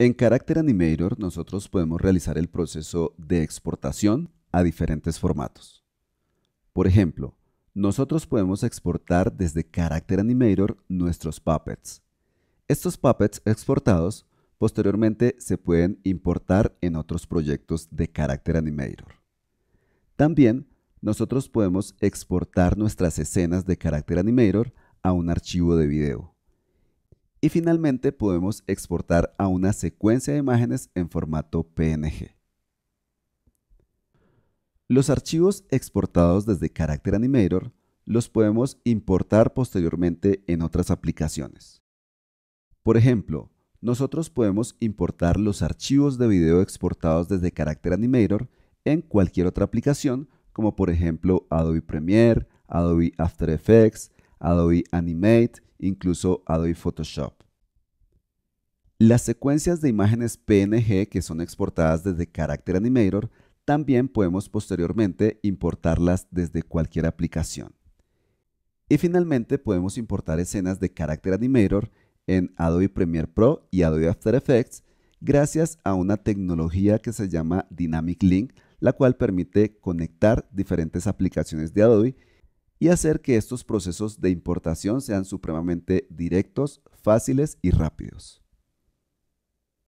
En Character Animator nosotros podemos realizar el proceso de exportación a diferentes formatos. Por ejemplo, nosotros podemos exportar desde Character Animator nuestros puppets. Estos puppets exportados posteriormente se pueden importar en otros proyectos de Character Animator. También nosotros podemos exportar nuestras escenas de Character Animator a un archivo de video. Y finalmente podemos exportar a una secuencia de imágenes en formato PNG. Los archivos exportados desde Character Animator los podemos importar posteriormente en otras aplicaciones. Por ejemplo, nosotros podemos importar los archivos de video exportados desde Character Animator en cualquier otra aplicación, como por ejemplo Adobe Premiere, Adobe After Effects, Adobe Animate incluso Adobe Photoshop. Las secuencias de imágenes PNG que son exportadas desde Character Animator, también podemos posteriormente importarlas desde cualquier aplicación. Y finalmente podemos importar escenas de Character Animator en Adobe Premiere Pro y Adobe After Effects gracias a una tecnología que se llama Dynamic Link, la cual permite conectar diferentes aplicaciones de Adobe y hacer que estos procesos de importación sean supremamente directos, fáciles y rápidos.